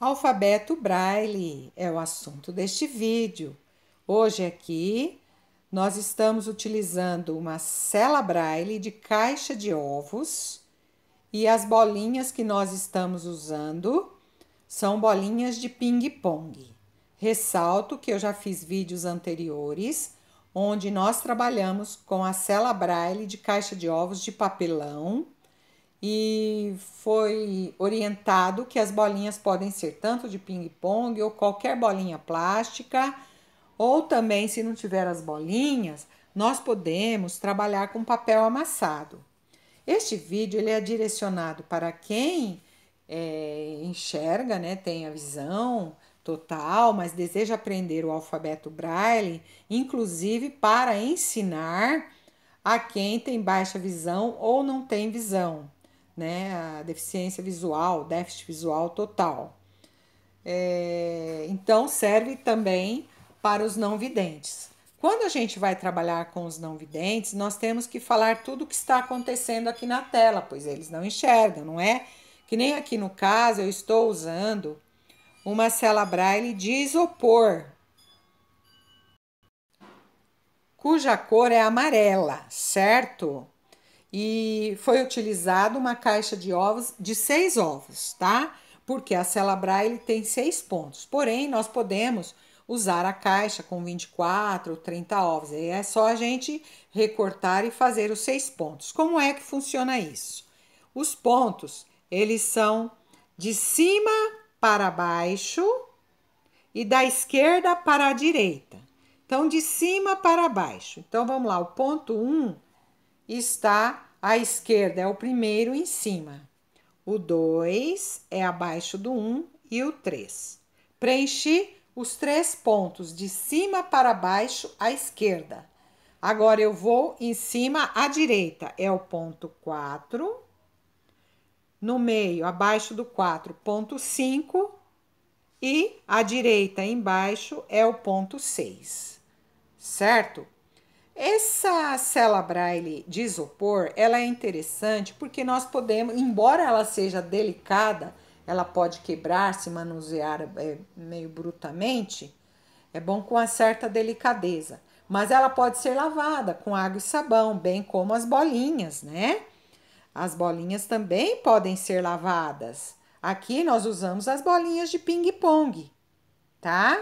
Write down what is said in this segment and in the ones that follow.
Alfabeto Braille é o assunto deste vídeo. Hoje aqui nós estamos utilizando uma cela Braille de caixa de ovos e as bolinhas que nós estamos usando são bolinhas de ping-pong. Ressalto que eu já fiz vídeos anteriores onde nós trabalhamos com a cela Braille de caixa de ovos de papelão e foi orientado que as bolinhas podem ser tanto de ping-pong ou qualquer bolinha plástica, ou também, se não tiver as bolinhas, nós podemos trabalhar com papel amassado. Este vídeo ele é direcionado para quem é, enxerga, né, tem a visão total, mas deseja aprender o alfabeto braille, inclusive para ensinar a quem tem baixa visão ou não tem visão né, a deficiência visual, déficit visual total. É, então, serve também para os não videntes. Quando a gente vai trabalhar com os não videntes, nós temos que falar tudo o que está acontecendo aqui na tela, pois eles não enxergam, não é? Que nem aqui no caso, eu estou usando uma cela braille de isopor, cuja cor é amarela, certo? e foi utilizado uma caixa de ovos de seis ovos, tá? Porque a célula Braille tem seis pontos. Porém, nós podemos usar a caixa com 24 ou 30 ovos. Aí é só a gente recortar e fazer os seis pontos. Como é que funciona isso? Os pontos, eles são de cima para baixo e da esquerda para a direita. Então, de cima para baixo. Então, vamos lá, o ponto 1 um está à esquerda, é o primeiro em cima. O 2 é abaixo do 1 um, e o 3. Preenchi os três pontos de cima para baixo à esquerda. Agora eu vou em cima à direita, é o ponto 4. No meio, abaixo do 4, ponto 5. E à direita, embaixo, é o ponto 6. Certo? Essa cela braille de isopor, ela é interessante porque nós podemos, embora ela seja delicada, ela pode quebrar, se manusear é, meio brutamente, é bom com uma certa delicadeza. Mas ela pode ser lavada com água e sabão, bem como as bolinhas, né? As bolinhas também podem ser lavadas. Aqui nós usamos as bolinhas de ping-pong, tá?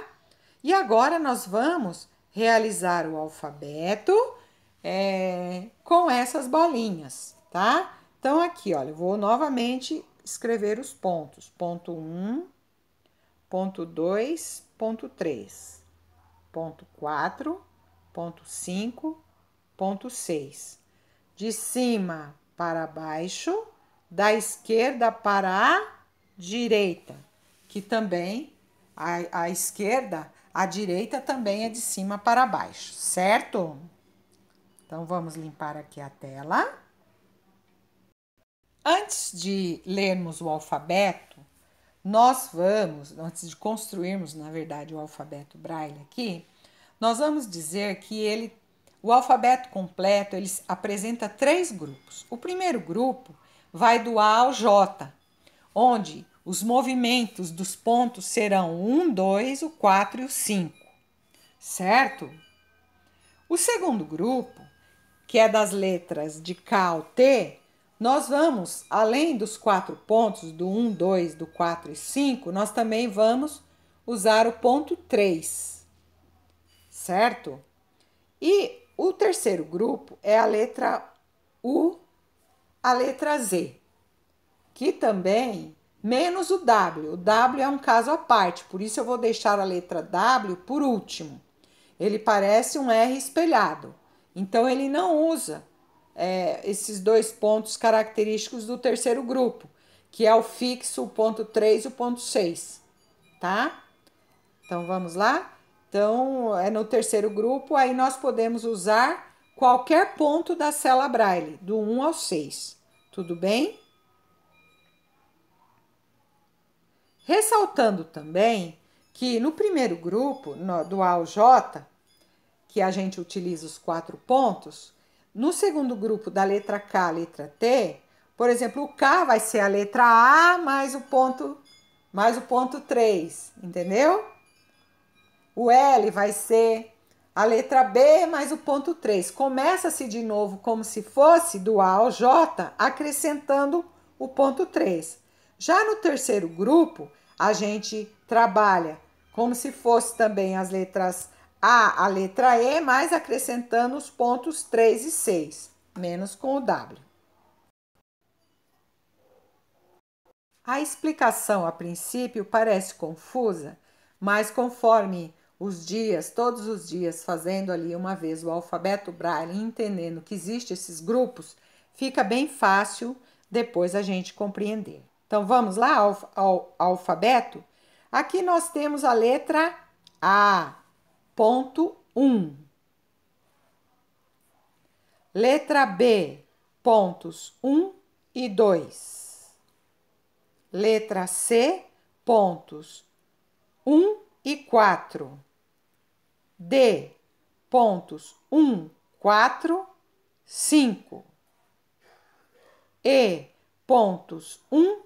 E agora nós vamos realizar o alfabeto é, com essas bolinhas, tá? Então, aqui, olha, vou novamente escrever os pontos. Ponto 1, ponto 2, ponto 3, ponto 4, ponto 5, ponto 6. De cima para baixo, da esquerda para a direita, que também a, a esquerda a direita também é de cima para baixo, certo? Então, vamos limpar aqui a tela. Antes de lermos o alfabeto, nós vamos, antes de construirmos, na verdade, o alfabeto Braille aqui, nós vamos dizer que ele, o alfabeto completo, ele apresenta três grupos. O primeiro grupo vai do A ao J, onde os movimentos dos pontos serão o 1, 2, o 4 e o 5, certo? O segundo grupo, que é das letras de K ao T, nós vamos, além dos quatro pontos, do 1, 2, do 4 e 5, nós também vamos usar o ponto 3, certo? E o terceiro grupo é a letra U, a letra Z, que também menos o W. O W é um caso à parte, por isso eu vou deixar a letra W por último. Ele parece um R espelhado, então ele não usa é, esses dois pontos característicos do terceiro grupo, que é o fixo, o ponto 3 e o ponto 6, tá? Então vamos lá? Então, é no terceiro grupo, aí nós podemos usar qualquer ponto da cela Braille, do 1 ao 6, tudo bem? Ressaltando também que no primeiro grupo, no, do A ao J, que a gente utiliza os quatro pontos, no segundo grupo da letra K, letra T, por exemplo, o K vai ser a letra A mais o ponto mais o ponto 3, entendeu? O L vai ser a letra B mais o ponto 3. Começa-se de novo como se fosse do A ao J, acrescentando o ponto 3. Já no terceiro grupo, a gente trabalha como se fosse também as letras A, a letra E, mas acrescentando os pontos 3 e 6, menos com o W. A explicação, a princípio, parece confusa, mas conforme os dias, todos os dias, fazendo ali uma vez o alfabeto Braille, entendendo que existem esses grupos, fica bem fácil depois a gente compreender. Então vamos lá ao, ao, alfabeto? Aqui nós temos a letra A, ponto 1. Um. Letra B, pontos 1 um e 2. Letra C, pontos 1 um e 4. D, pontos 1, um, 4, 5. E, pontos 1 um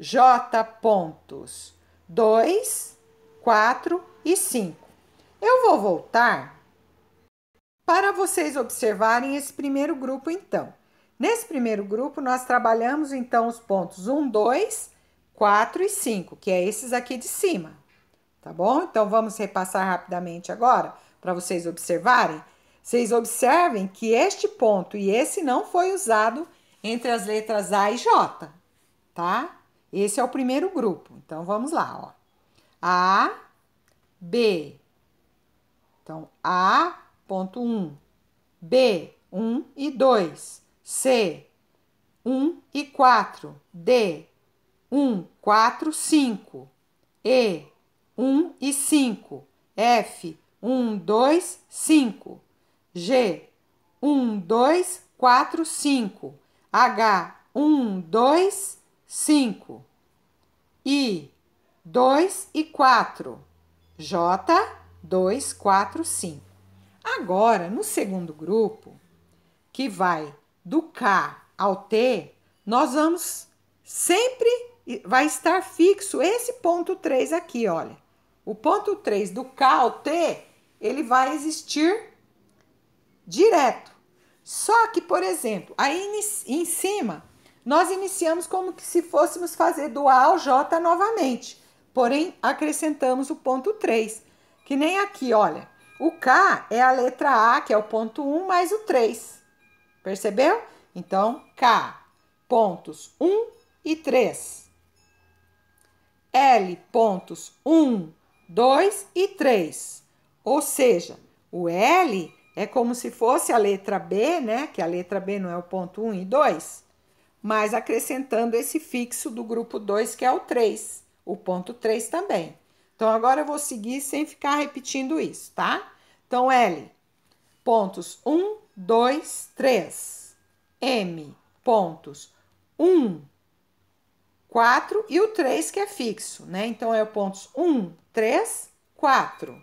J pontos 2, 4 e 5. Eu vou voltar para vocês observarem esse primeiro grupo então. Nesse primeiro grupo nós trabalhamos então os pontos 1, 2, 4 e 5, que é esses aqui de cima. Tá bom? Então vamos repassar rapidamente agora para vocês observarem. Vocês observem que este ponto e esse não foi usado entre as letras A e J, tá? Esse é o primeiro grupo. Então vamos lá, ó. A, B. Então A ponto 1, um, B 1 um e 2, C 1 um e 4, D 1, 4, 5, E 1 e 5, F 1, 2, 5, G 1, 2, 4, 5, H 1, 2, 5. 5. e 2 e 4. J, 2, 4, 5. Agora, no segundo grupo, que vai do K ao T, nós vamos sempre vai estar fixo esse ponto 3 aqui, olha. O ponto 3 do K ao T, ele vai existir direto. Só que, por exemplo, aí em cima nós iniciamos como se fôssemos fazer do A ao J novamente, porém acrescentamos o ponto 3, que nem aqui, olha. O K é a letra A, que é o ponto 1, mais o 3. Percebeu? Então, K, pontos 1 e 3. L, pontos 1, 2 e 3. Ou seja, o L é como se fosse a letra B, né? Que a letra B não é o ponto 1 e 2 mas acrescentando esse fixo do grupo 2, que é o 3, o ponto 3 também. Então, agora eu vou seguir sem ficar repetindo isso, tá? Então, L, pontos 1, 2, 3. M, pontos 1, 4 e o 3 que é fixo, né? Então, é o pontos 1, 3, 4.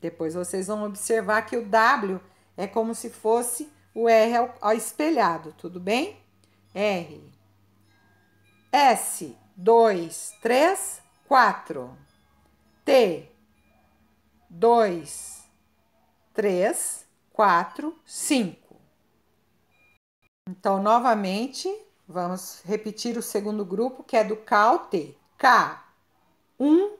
Depois vocês vão observar que o W é como se fosse o R ao, espelhado, tudo bem? R. S, 2, 3, 4. T, 2, 3, 4, 5. Então, novamente, vamos repetir o segundo grupo, que é do K ao T. K, 1,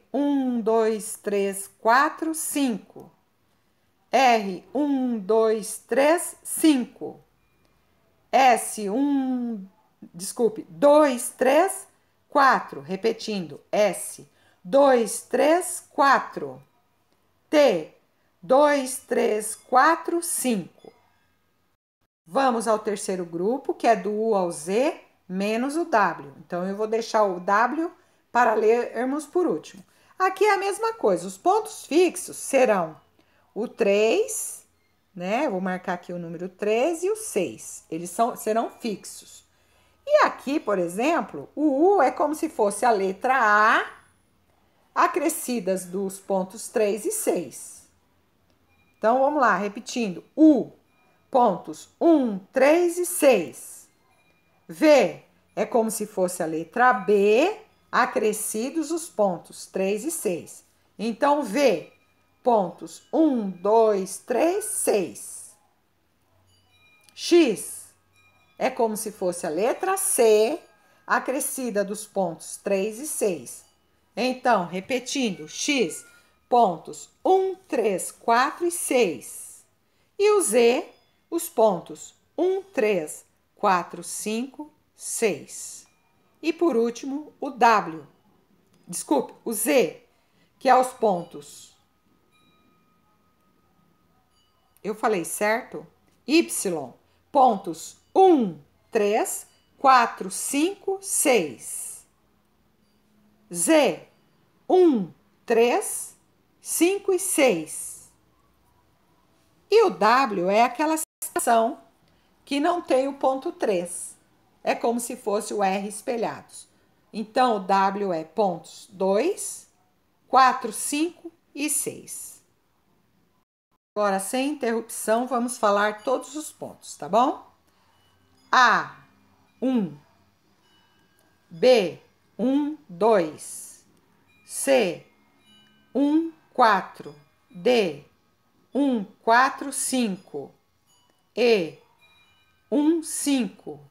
um, dois, três, quatro, cinco. R, um, dois, três, cinco. S, um, desculpe, dois, três, quatro. Repetindo, S, dois, três, quatro. T, dois, três, quatro, cinco. Vamos ao terceiro grupo, que é do U ao Z, menos o W. Então, eu vou deixar o W para lermos por último. Aqui é a mesma coisa, os pontos fixos serão o 3, né? Vou marcar aqui o número 3 e o 6. Eles são, serão fixos. E aqui, por exemplo, o U é como se fosse a letra A acrescidas dos pontos 3 e 6. Então, vamos lá, repetindo. U, pontos 1, 3 e 6. V é como se fosse a letra B acrescidos os pontos 3 e 6. Então, V, pontos 1, 2, 3, 6. X é como se fosse a letra C acrescida dos pontos 3 e 6. Então, repetindo, X, pontos 1, 3, 4 e 6. E o Z, os pontos 1, 3, 4, 5, 6. E por último, o W. Desculpe, o Z, que é os pontos. Eu falei certo? Y, pontos 1, 3, 4, 5, 6. Z, 1, 3, 5 e 6. E o W é aquela situação que não tem o ponto 3. É como se fosse o R espelhados. Então, o W é pontos 2, 4, 5 e 6. Agora, sem interrupção, vamos falar todos os pontos, tá bom? A, 1. Um. B, 1, um, 2. C, 1, um, 4. D, 1, 4, 5. E, 1, 5.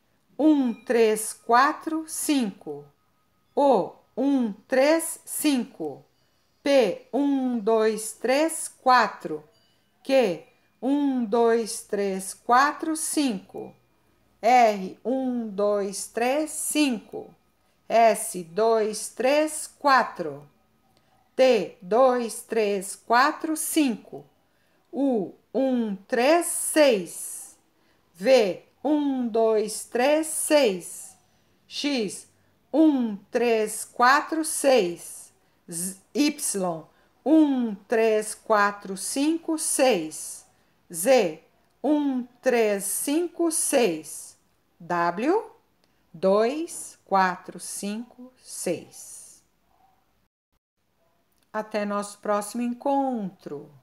um, três, quatro, cinco. O, um, três, cinco. P, um, dois, três, quatro. Q, um, dois, três, quatro, cinco. R, um, dois, três, cinco. S, dois, três, quatro. T, dois, três, quatro, cinco. U, um, três, seis. V, um, dois, três, seis. X. Um, três, quatro, seis. y. Um, três, quatro, cinco, seis. Z. Um, três, cinco, seis. W. Dois, quatro, cinco, seis. Até nosso próximo encontro.